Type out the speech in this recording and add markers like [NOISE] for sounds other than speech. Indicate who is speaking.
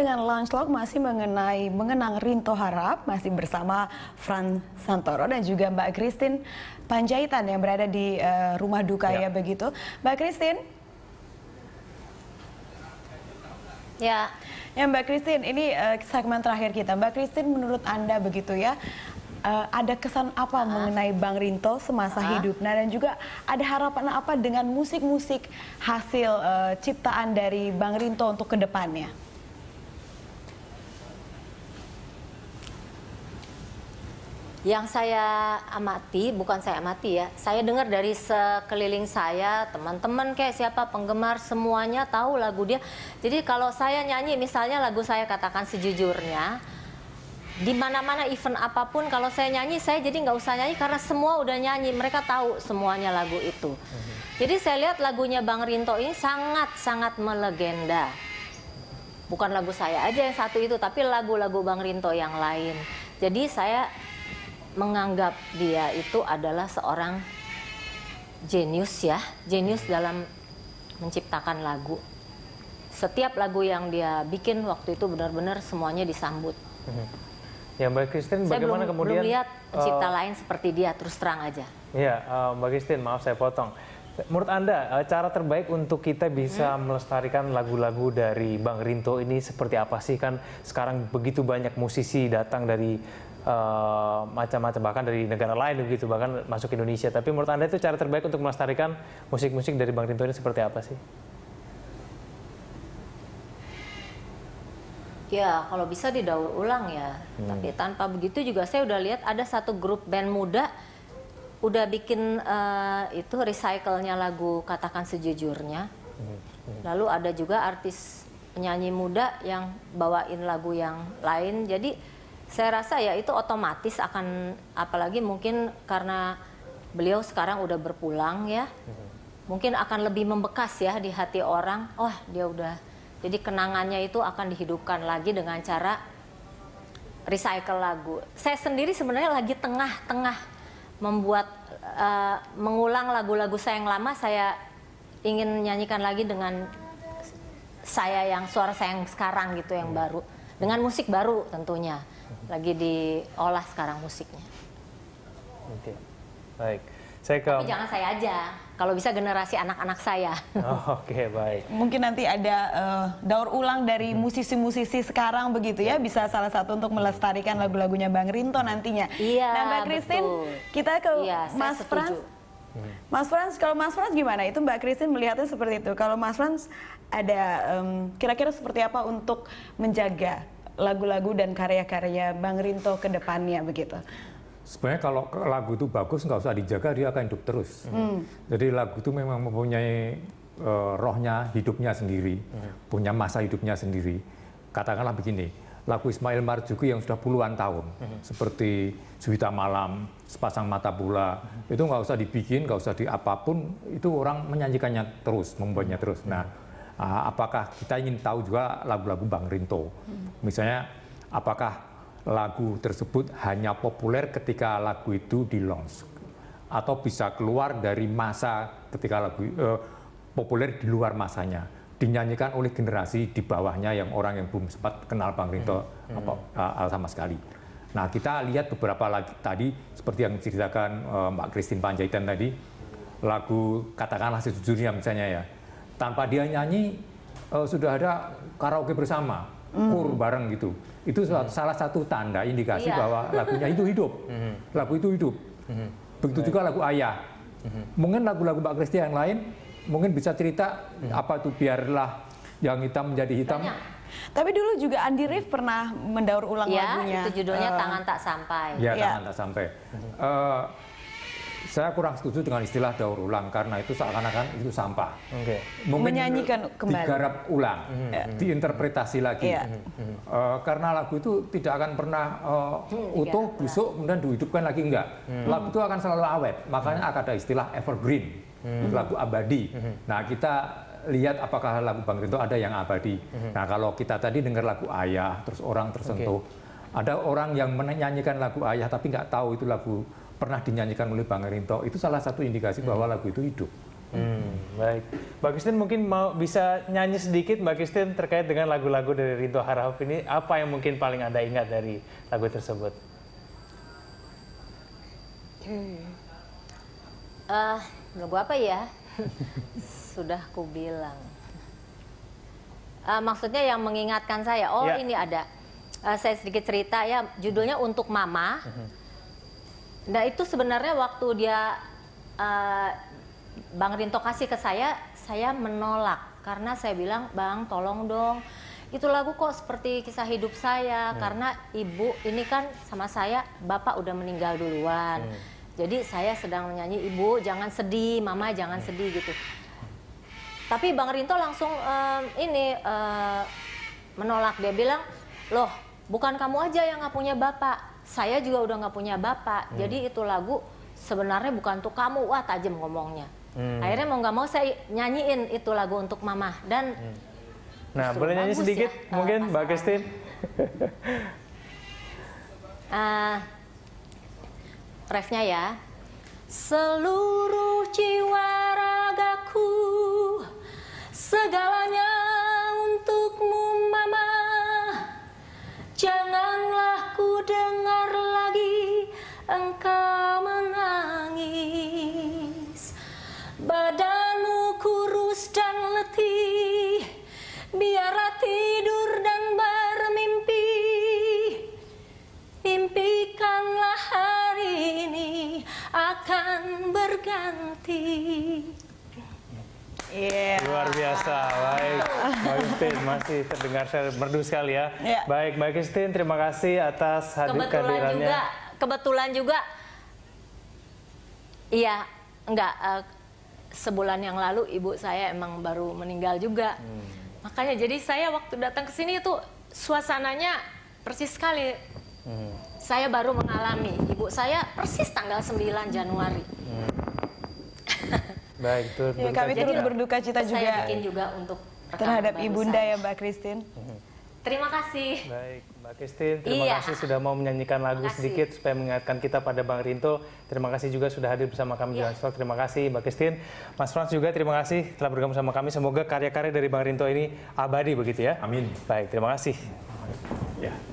Speaker 1: dengan Lunch masih mengenai mengenang Rinto Harap masih bersama Fran Santoro dan juga Mbak Kristin Panjaitan yang berada di uh, rumah duka ya. ya begitu. Mbak Kristin. Ya. Ya Mbak Kristin, ini uh, segmen terakhir kita. Mbak Kristin, menurut Anda begitu ya, uh, ada kesan apa uh ah. -huh. mengenai Bang Rinto semasa uh ah. -huh. Nah, dan juga ada harapan apa dengan musik-musik hasil uh, ciptaan dari Bang Rinto untuk kedepannya? yang saya
Speaker 2: amati, bukan saya amati ya, saya dengar dari sekeliling saya, teman-teman kayak siapa penggemar semuanya tahu lagu dia. Jadi kalau saya nyanyi misalnya lagu saya katakan sejujurnya, di mana-mana event apapun kalau saya nyanyi saya jadi nggak usah nyanyi karena semua udah nyanyi mereka tahu semuanya lagu itu jadi saya lihat lagunya Bang Rinto ini sangat sangat melegenda bukan lagu saya aja yang satu itu tapi lagu-lagu Bang Rinto yang lain jadi saya menganggap dia itu adalah seorang jenius ya, jenius dalam menciptakan lagu. Setiap lagu yang dia bikin waktu itu benar-benar semuanya disambut.
Speaker 3: Mhm. Ya Mbak Christine, saya bagaimana belum, kemudian? Belum lihat pencipta uh, lain
Speaker 2: seperti dia terus terang aja.
Speaker 3: Ya uh, Mbak Christine, maaf saya potong. Menurut Anda, eh, cara terbaik untuk kita bisa hmm. melestarikan lagu-lagu dari Bang Rinto ini seperti apa sih? Kan sekarang begitu banyak musisi datang dari Eh, macam-macam bahkan dari negara lain begitu bahkan masuk Indonesia. Tapi menurut anda itu cara terbaik untuk melestarikan musik-musik dari Bang Rinto ini seperti apa sih?
Speaker 2: Ya kalau bisa didaur ulang ya. Hmm. Tapi tanpa begitu juga saya udah lihat ada satu grup band muda udah bikin uh, itu recycle-nya lagu katakan sejujurnya. Hmm, hmm. Lalu ada juga artis penyanyi muda yang bawain lagu yang lain. Jadi saya rasa ya itu otomatis akan apalagi mungkin karena beliau sekarang udah berpulang ya mungkin akan lebih membekas ya di hati orang oh dia udah jadi kenangannya itu akan dihidupkan lagi dengan cara recycle lagu saya sendiri sebenarnya lagi tengah-tengah membuat uh, mengulang lagu-lagu saya yang lama saya ingin nyanyikan lagi dengan saya yang suara saya yang sekarang gitu yang baru dengan musik baru tentunya lagi diolah sekarang musiknya.
Speaker 3: Oke, baik. Saya ke... Tapi jangan
Speaker 1: saya aja, kalau bisa generasi anak-anak saya. [LAUGHS] Oh,
Speaker 3: Oke, okay, baik.
Speaker 1: Mungkin nanti ada uh, daur ulang dari hmm. musisi-musisi sekarang begitu ya. ya, bisa salah satu untuk melestarikan lagu-lagunya Bang Rinto nantinya. Iya, Nah Mbak Christine, betul. kita ke iya, Mas Frans. Hmm. Mas Frans, kalau Mas Frans gimana? Itu Mbak Christine melihatnya seperti itu. Kalau Mas Frans ada kira-kira um, kira -kira seperti apa untuk menjaga lagu-lagu dan karya-karya Bang Rinto ke depannya begitu?
Speaker 4: Sebenarnya kalau lagu itu bagus nggak usah dijaga dia akan hidup terus. Hmm. Jadi lagu itu memang mempunyai uh, rohnya, hidupnya sendiri, hmm. punya masa hidupnya sendiri. Katakanlah begini, lagu Ismail Marzuki yang sudah puluhan tahun, hmm. seperti Juwita Malam, Sepasang Mata Bola, hmm. itu nggak usah dibikin, nggak usah diapapun, itu orang menyanyikannya terus, membuatnya terus. Nah, Ah, apakah kita ingin tahu juga lagu-lagu Bang Rinto. Hmm. Misalnya, apakah lagu tersebut hanya populer ketika lagu itu di launch atau bisa keluar dari masa ketika lagu eh, populer di luar masanya dinyanyikan oleh generasi di bawahnya yang orang yang belum sempat kenal Bang Rinto hmm. hmm. apa uh, sama sekali. Nah kita lihat beberapa lagi tadi seperti yang diceritakan uh, Mbak Christine Panjaitan tadi lagu katakanlah sejujurnya misalnya ya tanpa dia nyanyi uh, sudah ada karaoke bersama mm. kur bareng gitu itu mm. salah satu tanda indikasi yeah. bahwa lagunya itu hidup [LAUGHS] mm. lagu itu hidup mm. begitu juga lagu ayah mm. mungkin lagu-lagu Mbak Kristi yang lain mungkin bisa cerita mm. apa tuh biarlah yang hitam menjadi hitam Banyak.
Speaker 1: Tapi dulu juga Andi Rif hmm. pernah mendaur ulang ya, lagunya. itu judulnya uh, Tangan Tak Sampai. Ya, ya. Tangan
Speaker 4: Tak Sampai. Uh, saya kurang setuju dengan istilah daur ulang karena itu seakan-akan itu sampah. Okay. Menyanyikan kembali. Digarap ulang, mm -hmm. diinterpretasi lagi. Mm -hmm. uh, karena lagu itu tidak akan pernah uh, utuh, busuk, kemudian dihidupkan lagi enggak. Mm -hmm. Lagu itu akan selalu awet, makanya akan ada istilah evergreen, mm -hmm. lagu abadi. Mm -hmm. Nah kita lihat apakah lagu Bang Rinto ada yang abadi. Mm -hmm. Nah kalau kita tadi dengar lagu Ayah, terus orang tersentuh. Okay. Ada orang yang menyanyikan lagu Ayah tapi nggak tahu itu lagu pernah
Speaker 3: dinyanyikan oleh Bang Rinto itu salah satu indikasi bahwa lagu itu hidup. Hmm, baik. Mbak Kristin mungkin mau bisa nyanyi sedikit Mbak Kristin terkait dengan lagu-lagu dari Rinto Harahap ini apa yang mungkin paling Anda ingat dari lagu tersebut?
Speaker 2: Hmm. Uh, lagu apa ya? [LAUGHS] Sudah ku bilang. Uh, maksudnya yang mengingatkan saya, oh ya. ini ada. Uh, saya sedikit cerita ya, judulnya Untuk Mama. Uh mm-hmm. -huh Nah itu sebenarnya waktu dia uh, Bang Rinto kasih ke saya, saya menolak karena saya bilang Bang tolong dong itu lagu kok seperti kisah hidup saya hmm. karena ibu ini kan sama saya bapak udah meninggal duluan. Hmm. Jadi saya sedang menyanyi ibu jangan sedih, mama jangan hmm. sedih gitu. Tapi Bang Rinto langsung um, ini uh, menolak dia bilang, "Loh, bukan kamu aja yang nggak punya bapak." saya juga udah nggak punya bapak hmm. jadi itu lagu sebenarnya bukan untuk kamu wah tajam ngomongnya hmm. akhirnya mau nggak mau saya nyanyiin itu lagu untuk mama dan hmm.
Speaker 3: nah boleh nyanyi sedikit ya, mungkin eh, mbak Kristin
Speaker 2: uh, [LAUGHS] eh, refnya ya seluruh jiwa ragaku segala menangis Badanmu kurus dan letih Biarlah tidur dan bermimpi Mimpikanlah hari ini akan berganti Yeah. Luar biasa,
Speaker 3: baik. Mbak Christine masih terdengar merdu sekali ya. Yeah. Baik, Mbak Christine terima kasih atas hadir kehadirannya. Juga,
Speaker 2: kebetulan juga Iya, enggak. Uh, sebulan yang lalu ibu saya emang baru meninggal juga. Hmm. Makanya jadi saya waktu datang ke sini itu suasananya persis sekali. Hmm. Saya baru mengalami ibu saya persis tanggal 9 Januari. Hmm.
Speaker 3: Baik, itu ya, kami turut
Speaker 2: berduka cita juga. Saya bikin juga untuk terhadap ibunda ya Mbak Christine. Terima kasih. Baik,
Speaker 3: Mbak Christine, terima iya. kasih sudah mau menyanyikan lagu sedikit supaya mengingatkan kita pada Bang Rinto. Terima kasih juga sudah hadir bersama kami iya. di Talk. Terima kasih Mbak Christine. Mas Frans juga terima kasih telah bergabung sama kami. Semoga karya-karya dari Bang Rinto ini abadi begitu ya. Amin. Baik, terima kasih. Ya.